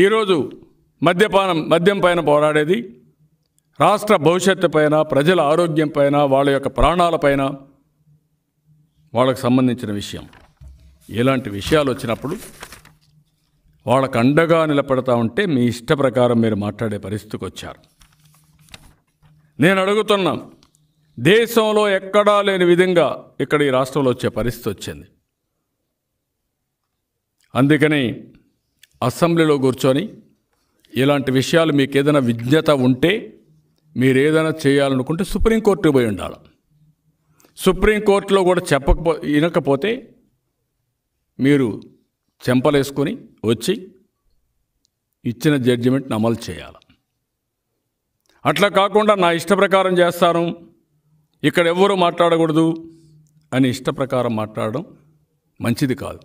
ఈరోజు మద్యపానం మద్యం పైన పోరాడేది రాష్ట్ర భవిష్యత్తు పైన ప్రజల ఆరోగ్యం పైన వాళ్ళ యొక్క ప్రాణాలపైన వాళ్ళకు సంబంధించిన విషయం ఇలాంటి విషయాలు వచ్చినప్పుడు వాళ్ళకు అండగా నిలబడతా ఉంటే మీ ఇష్ట ప్రకారం మీరు మాట్లాడే పరిస్థితికి వచ్చారు నేను అడుగుతున్నా దేశంలో ఎక్కడా లేని విధంగా ఇక్కడ ఈ రాష్ట్రంలో వచ్చే పరిస్థితి వచ్చింది అందుకని అసెంబ్లీలో కూర్చొని ఇలాంటి విషయాలు మీకు ఏదైనా విజ్ఞత ఉంటే మీరు ఏదైనా చేయాలనుకుంటే సుప్రీంకోర్టుకు పోయి ఉండాలి సుప్రీంకోర్టులో కూడా చెప్పకపో వినకపోతే మీరు చెంపలేసుకొని వచ్చి ఇచ్చిన జడ్జిమెంట్ని అమలు చేయాలి అట్లా కాకుండా నా ఇష్ట ప్రకారం చేస్తాను ఇక్కడ ఎవ్వరూ మాట్లాడకూడదు అని ఇష్ట ప్రకారం మాట్లాడడం మంచిది కాదు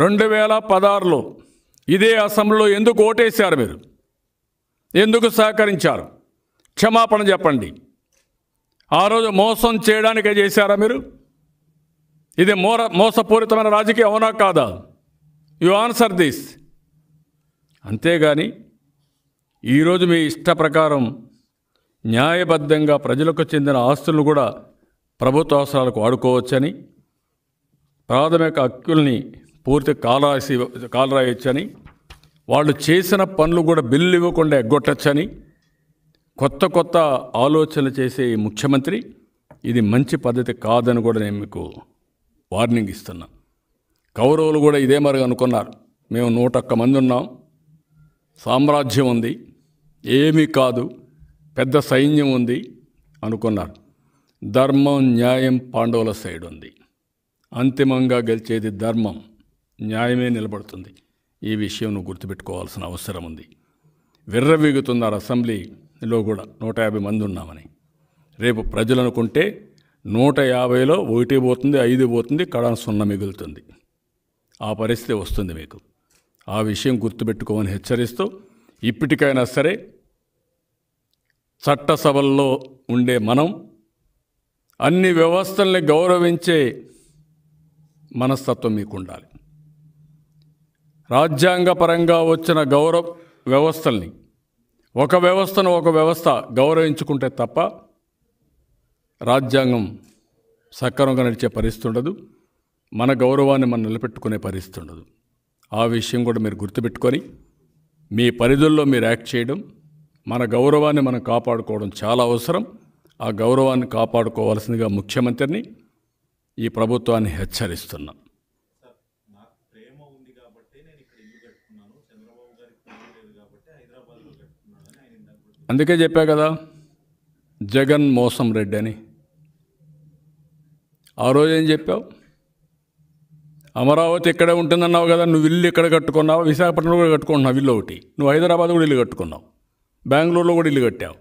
రెండు వేల పదహారులో ఇదే అసెంబ్లీలో ఎందుకు ఓటేశారు మీరు ఎందుకు సహకరించారు క్షమాపణ చెప్పండి ఆ రోజు మోసం చేయడానికే చేశారా మీరు ఇది మోర మోసపూరితమైన రాజకీయం అవునా కాదా యు ఆన్సర్ దిస్ అంతేగాని ఈరోజు మీ ఇష్ట ప్రకారం న్యాయబద్ధంగా ప్రజలకు చెందిన ఆస్తులను కూడా ప్రభుత్వ అవసరాలకు వాడుకోవచ్చని ప్రాథమిక హక్కుల్ని పూర్తి కాలరాసి కాలరాయొచ్చని వాళ్ళు చేసిన పనులు కూడా బిల్లు ఇవ్వకుండా ఎగ్గొట్టచ్చని కొత్త కొత్త ఆలోచనలు చేసే ముఖ్యమంత్రి ఇది మంచి పద్ధతి కాదని కూడా నేను మీకు వార్నింగ్ ఇస్తున్నా కౌరవులు కూడా ఇదే మరి అనుకున్నారు మేము నూట ఒక్క మంది ఉన్నాం సామ్రాజ్యం ఉంది ఏమీ కాదు పెద్ద సైన్యం ఉంది అనుకున్నారు ధర్మం న్యాయం పాండవుల సైడ్ ఉంది అంతిమంగా గెలిచేది ధర్మం న్యాయమే నిలబడుతుంది ఈ విషయం నువ్వు గుర్తుపెట్టుకోవాల్సిన అవసరం ఉంది విర్రవీగుతున్నారు అసెంబ్లీలో కూడా నూట యాభై మంది ఉన్నామని రేపు ప్రజలు అనుకుంటే నూట యాభైలో ఒకటి పోతుంది ఐదు పోతుంది కడా సున్న మిగులుతుంది ఆ పరిస్థితి వస్తుంది మీకు ఆ విషయం గుర్తుపెట్టుకోమని హెచ్చరిస్తూ ఇప్పటికైనా సరే చట్టసభల్లో ఉండే మనం అన్ని వ్యవస్థల్ని గౌరవించే మనస్తత్వం మీకు ఉండాలి రాజ్యాంగపరంగా వచ్చిన గౌరవ వ్యవస్థల్ని ఒక వ్యవస్థను ఒక వ్యవస్థ గౌరవించుకుంటే తప్ప రాజ్యాంగం సక్రమంగా నడిచే పరిస్థితి ఉండదు మన గౌరవాన్ని మనం నిలబెట్టుకునే పరిస్థితి ఉండదు ఆ విషయం కూడా మీరు గుర్తుపెట్టుకొని మీ పరిధుల్లో మీరు యాక్ట్ చేయడం మన గౌరవాన్ని మనం కాపాడుకోవడం చాలా అవసరం ఆ గౌరవాన్ని కాపాడుకోవాల్సిందిగా ముఖ్యమంత్రిని ఈ ప్రభుత్వాన్ని హెచ్చరిస్తున్నాం అందుకే చెప్పా కదా జగన్ మోసం రెడ్డి అని ఆ రోజు ఏం చెప్పావు అమరావతి ఇక్కడే ఉంటుందన్నావు కదా నువ్వు ఇల్లు ఇక్కడ కట్టుకున్నావు విశాఖపట్నంలో కూడా కట్టుకుంటున్నావు ఇల్లు ఒకటి నువ్వు హైదరాబాద్ కూడా ఇల్లు కట్టుకున్నావు బెంగళూరులో కూడా ఇల్లు కట్టావు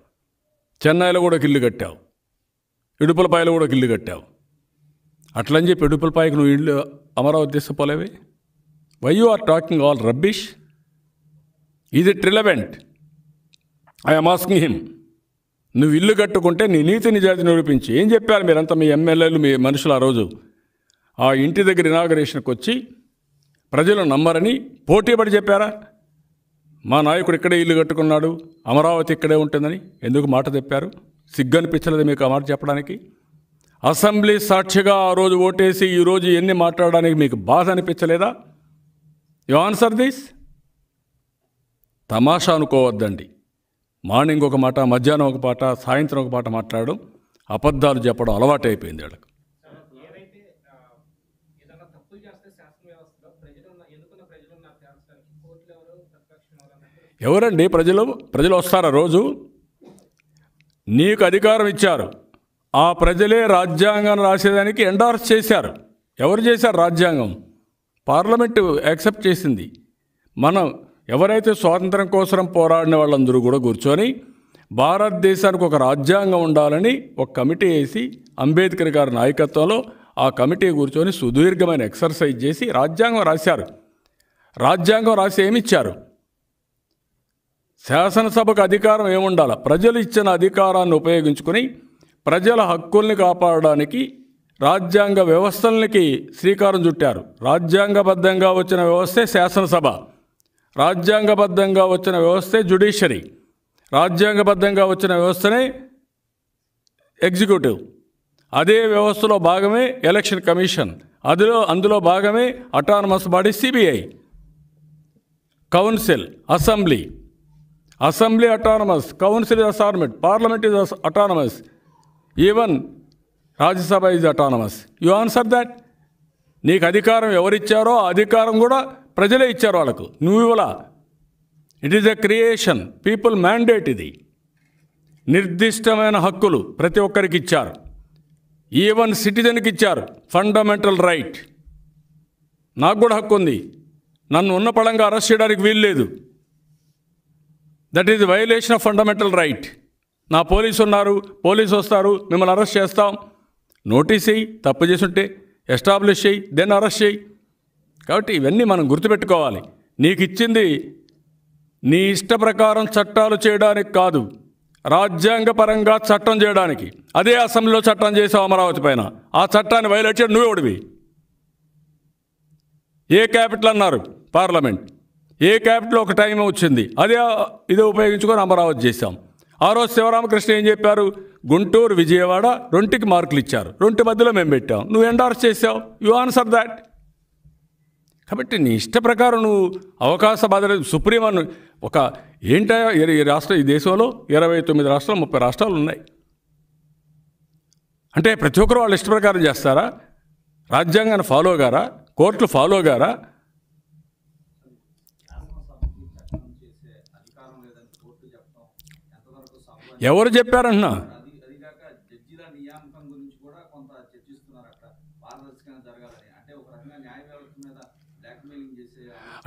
చెన్నైలో కూడా ఇల్లు కట్టావు ఇడుపులపాయలో కూడా ఇల్లు కట్టావు అట్లని చెప్పి ఇడుపులపాయకు నువ్వు ఇల్లు అమరావతి తీసుకుపోలేవి why you are talking all rubbish is it relevant I'm asking him నువ్వు ఇల్లు కట్టుకుంటే నీ నీతి నిజాతి నిరూపించి ఏం చెప్పారు మీరంతా మీ ఎమ్మెల్యేలు మీ మనుషులు ఆ రోజు ఆ ఇంటి దగ్గర ఇనాగరేషన్కి వచ్చి ప్రజలు నమ్మరని పోటీపడి చెప్పారా మా నాయకుడు ఇక్కడే ఇల్లు కట్టుకున్నాడు అమరావతి ఇక్కడే ఉంటుందని ఎందుకు మాట చెప్పారు సిగ్గనిపించలేదు మీకు ఆ మాట చెప్పడానికి అసెంబ్లీ సాక్షిగా ఆ రోజు ఓటేసి ఈరోజు ఎన్ని మాట్లాడడానికి మీకు బాధ అనిపించలేదా యు ఆన్సర్ దిస్ తమాషా అనుకోవద్దండి మార్నింగ్ ఒక మాట మధ్యాహ్నం ఒక పాట సాయంత్రం ఒక పాట మాట్లాడడం అబద్ధాలు చెప్పడం అలవాటు అయిపోయింది వాళ్ళకి ఎవరండి ప్రజలు ప్రజలు వస్తారా రోజు నీకు అధికారం ఇచ్చారు ఆ ప్రజలే రాజ్యాంగాన్ని రాసేదానికి ఎండార్స్ చేశారు ఎవరు చేశారు రాజ్యాంగం పార్లమెంటు యాక్సెప్ట్ చేసింది మనం ఎవరైతే స్వాతంత్రం కోసం పోరాడిన వాళ్ళందరూ కూడా కూర్చొని భారతదేశానికి ఒక రాజ్యాంగం ఉండాలని ఒక కమిటీ వేసి అంబేద్కర్ గారి నాయకత్వంలో ఆ కమిటీ కూర్చొని సుదీర్ఘమైన ఎక్సర్సైజ్ చేసి రాజ్యాంగం రాశారు రాజ్యాంగం రాసి ఏమిచ్చారు శాసనసభకు అధికారం ఏముండాలి ప్రజలు ఇచ్చిన అధికారాన్ని ఉపయోగించుకుని ప్రజల హక్కుల్ని కాపాడడానికి రాజ్యాంగ వ్యవస్థలకి శ్రీకారం చుట్టారు రాజ్యాంగబద్ధంగా వచ్చిన వ్యవస్థే శాసనసభ రాజ్యాంగబద్ధంగా వచ్చిన వ్యవస్థే జ్యుడిషరీ రాజ్యాంగబద్ధంగా వచ్చిన వ్యవస్థనే ఎగ్జిక్యూటివ్ అదే వ్యవస్థలో భాగమే ఎలక్షన్ కమిషన్ అదిలో అందులో భాగమే autonomous body CBI council assembly assembly autonomous council is assortment parliament is autonomous even Rajya Sabha is autonomous you answer that నీకు అధికారం ఎవరిచ్చారో ఆ అధికారం కూడా ప్రజలే ఇచ్చారు వాళ్ళకు నువ్వు ఇవ్వలా it is a creation people mandate ఇది నిర్దిష్టమైన హక్కులు ప్రతి ఒక్కరికి ఇచ్చారు ఈవెన్ సిటిజన్కి ఇచ్చారు ఫండమెంటల్ రైట్ నాకు కూడా హక్కు ఉంది నన్ను ఉన్న పడంగా అరెస్ట్ చేయడానికి వీల్లేదు that is violation of fundamental right నా పోలీసు ఉన్నారు పోలీసు వస్తారు మిమ్మల్ని అరెస్ట్ చేస్తాం నోటీస్ చేయి తప్పు చేసుంటే ఎస్టాబ్లిష్ చేయి దెన్ అరెస్ట్ చేయి కాబట్టి ఇవన్నీ మనం గుర్తుపెట్టుకోవాలి నీకు ఇచ్చింది నీ ఇష్ట ప్రకారం చట్టాలు చేయడానికి కాదు రాజ్యాంగపరంగా చట్టం చేయడానికి అదే అసెంబ్లీలో చట్టం చేసావు అమరావతి పైన ఆ చట్టాన్ని వైలేట్ చేయడం నువ్వు ఓడివి ఏ క్యాపిటల్ అన్నారు పార్లమెంట్ ఏ క్యాపిటల్ ఒక టైం వచ్చింది అదే ఇదే ఉపయోగించుకొని అమరావతి చేశాం ఆ రోజు శివరామకృష్ణ ఏం చెప్పారు గుంటూరు విజయవాడ రొంటికి మార్కులు ఇచ్చారు రొంటి మధ్యలో మేము పెట్టాం నువ్వు ఎండార్స్ చేసావు యు ఆన్సర్ దాట్ కాబట్టి నీ ఇష్ట ప్రకారం నువ్వు అవకాశ బాధ సుప్రీమాను ఒక ఏంటో ఈ రాష్ట్ర ఈ దేశంలో ఇరవై తొమ్మిది రాష్ట్రాలు ముప్పై రాష్ట్రాలు ఉన్నాయి అంటే ప్రతి ఒక్కరు వాళ్ళు ఇష్ట ప్రకారం చేస్తారా రాజ్యాంగాన్ని ఫాలో గారా కోర్టులు ఫాలో గారా ఎవరు చెప్పారన్నా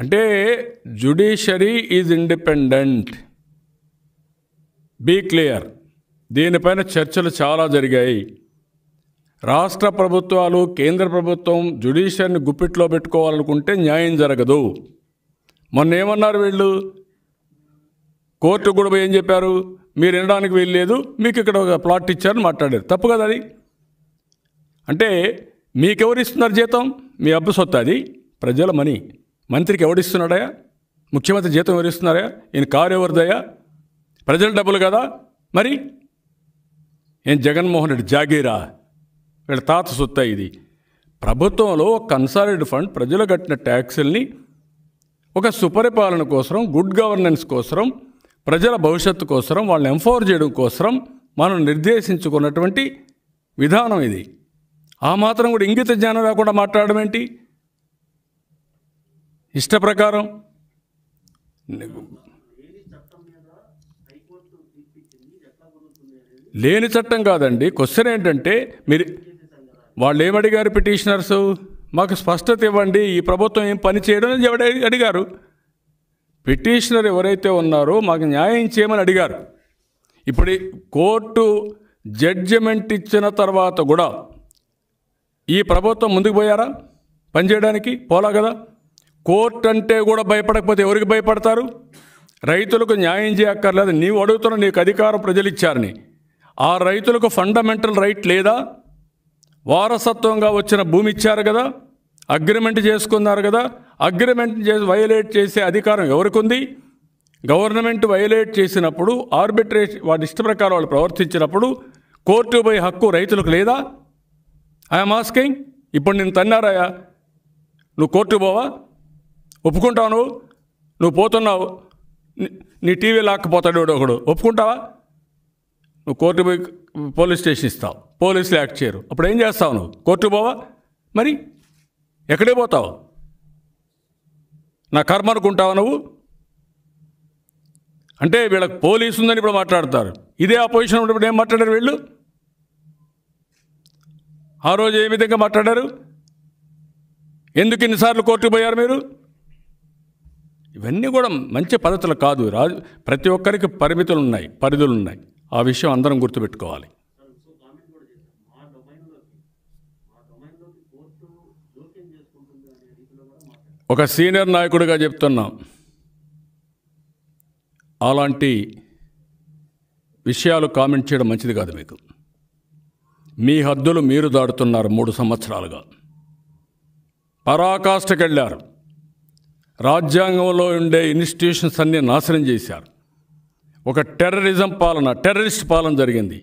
అంటే judiciary is independent be clear దీనిపైన చర్చలు చాలా జరిగాయి రాష్ట్ర ప్రభుత్వాలు కేంద్ర ప్రభుత్వం జుడిషియర్ని గుప్పిట్లో పెట్టుకోవాలనుకుంటే న్యాయం జరగదు మొన్న ఏమన్నారు వీళ్ళు కోర్టు కూడా ఏం చెప్పారు మీరు వినడానికి వెళ్ళలేదు మీకు ఇక్కడ ఒక ప్లాట్ ఇచ్చారని మాట్లాడారు తప్పు కదా అది అంటే మీకెవరు ఇస్తున్నారు జీతం మీ అబ్బు సొత్తు అది ప్రజల మనీ మంత్రికి ఎవడిస్తున్నాడయా ముఖ్యమంత్రి జీతం ఎవరిస్తున్నారా ఈయన కారు ఎవరిదయా ప్రజల డబ్బులు కదా మరి ఏం జగన్మోహన్ రెడ్డి జాగీరా వీళ్ళ తాత సొత్త ఇది ప్రభుత్వంలో కన్సాలిడ్ ఫండ్ ప్రజలు కట్టిన ట్యాక్సుల్ని ఒక సుపరిపాలన కోసరం గుడ్ గవర్నెన్స్ కోసరం ప్రజల భవిష్యత్తు కోసరం వాళ్ళని ఎంఫోర్ చేయడం కోసరం మనం నిర్దేశించుకున్నటువంటి విధానం ఇది ఆ మాత్రం కూడా ఇంగిత జ్ఞానం లేకుండా మాట్లాడడం ఏంటి ఇష్టప్రకారం లేని చట్టం కాదండి క్వశ్చన్ ఏంటంటే మీరు వాళ్ళు ఏమడిగారు పిటిషనర్స్ మాకు స్పష్టత ఇవ్వండి ఈ ప్రభుత్వం ఏం పని చేయడం అని అడిగారు పిటిషనర్ ఎవరైతే ఉన్నారో మాకు న్యాయం చేయమని అడిగారు ఇప్పుడు కోర్టు జడ్జిమెంట్ ఇచ్చిన తర్వాత కూడా ఈ ప్రభుత్వం ముందుకు పోయారా పనిచేయడానికి పోలా కదా కోర్టు అంటే కూడా భయపడకపోతే ఎవరికి భయపడతారు రైతులకు న్యాయం చేయక్కర్లేదు నీవు అడుగుతున్న నీకు అధికారం ప్రజలు ఇచ్చారని ఆ రైతులకు ఫండమెంటల్ రైట్ లేదా వారసత్వంగా వచ్చిన భూమి ఇచ్చారు కదా అగ్రిమెంట్ చేసుకున్నారు కదా అగ్రిమెంట్ చేసి వయలేట్ చేసే అధికారం ఎవరికి ఉంది గవర్నమెంట్ వయలేట్ చేసినప్పుడు ఆర్బిట్రేట్ వాటి ఇష్ట ప్రకారం వాళ్ళు ప్రవర్తించినప్పుడు కోర్టు పోయే హక్కు రైతులకు లేదా ఐఎమ్ ఆస్కింగ్ ఇప్పుడు నేను తన్నారాయా నువ్వు కోర్టు పోవా ఒప్పుకుంటావు నువ్వు నువ్వు పోతున్నావు నీ టీవీ లాక్కపోతాడు ఒకడు ఒప్పుకుంటావా నువ్వు కోర్టు పోయి పోలీస్ స్టేషన్ ఇస్తావు పోలీసులు యాక్ట్ చేయరు అప్పుడు ఏం చేస్తావు నువ్వు కోర్టు పోవా మరి ఎక్కడే పోతావు నా కర్మ అనుకుంటావా నువ్వు అంటే వీళ్ళకి పోలీసు ఉందని ఇప్పుడు మాట్లాడతారు ఇదే అపోజిషన్ ఉన్నప్పుడు ఏం మాట్లాడారు వీళ్ళు ఆ రోజు ఏ విధంగా మాట్లాడారు ఎందుకు ఇన్నిసార్లు కోర్టుకు పోయారు మీరు ఇవన్నీ కూడా మంచి పద్ధతులు కాదు రాజు ప్రతి ఒక్కరికి పరిమితులు ఉన్నాయి పరిధులు ఉన్నాయి ఆ విషయం అందరం గుర్తుపెట్టుకోవాలి ఒక సీనియర్ నాయకుడిగా చెప్తున్నాం అలాంటి విషయాలు కామెంట్ చేయడం మంచిది కాదు మీకు మీ హద్దులు మీరు దాడుతున్నారు మూడు సంవత్సరాలుగా పరాకాష్ఠకెళ్ళారు రాజ్యాంగంలో ఉండే ఇన్స్టిట్యూషన్స్ అన్నీ నాశనం చేశారు ఒక టెర్రరిజం పాలన టెర్రరిస్ట్ పాలన జరిగింది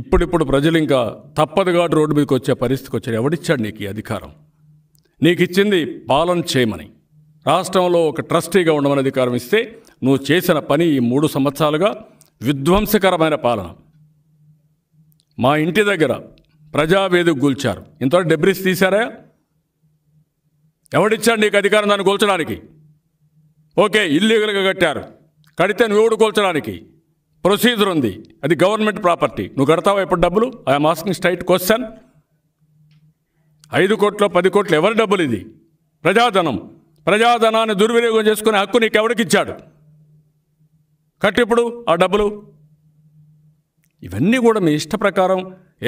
ఇప్పుడిప్పుడు ప్రజలు ఇంకా తప్పదుగా రోడ్డు మీదకి వచ్చే పరిస్థితికి వచ్చారు ఎవడిచ్చాడు నీకు ఈ అధికారం నీకు ఇచ్చింది పాలన చేయమని రాష్ట్రంలో ఒక ట్రస్టీగా ఉండమని అధికారం ఇస్తే నువ్వు చేసిన పని ఈ మూడు సంవత్సరాలుగా విధ్వంసకరమైన పాలన మా ఇంటి దగ్గర ప్రజావేదిక గూల్చారు ఇంతవరకు డెబ్రిస్ తీశారా ఎవడిచ్చాడు నీకు అధికారం దాన్ని కూల్చడానికి ఓకే ఇల్లీగల్గా కట్టారు కడితే నువ్వు కూల్చడానికి ప్రొసీజర్ ఉంది అది గవర్నమెంట్ ప్రాపర్టీ నువ్వు కడతావా ఇప్పుడు డబ్బులు ఆ ఆస్కింగ్ స్ట్రైట్ క్వశ్చన్ ఐదు కోట్లు పది కోట్లు ఎవరి డబ్బులు ఇది ప్రజాధనం ప్రజాధనాన్ని దుర్వినియోగం చేసుకునే హక్కు నీకు ఎవరికిచ్చాడు కట్టిప్పుడు ఆ డబ్బులు ఇవన్నీ కూడా మీ ఇష్ట ప్రకారం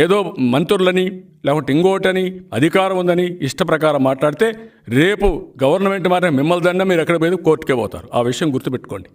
ఏదో మంత్రులని లేకపోతే ఇంకోటని అధికారం ఉందని ఇష్టప్రకారం మాట్లాడితే రేపు గవర్నమెంట్ మాత్రం మిమ్మల్ని దండ మీరు ఎక్కడ పోయి కోర్టుకే పోతారు ఆ విషయం గుర్తుపెట్టుకోండి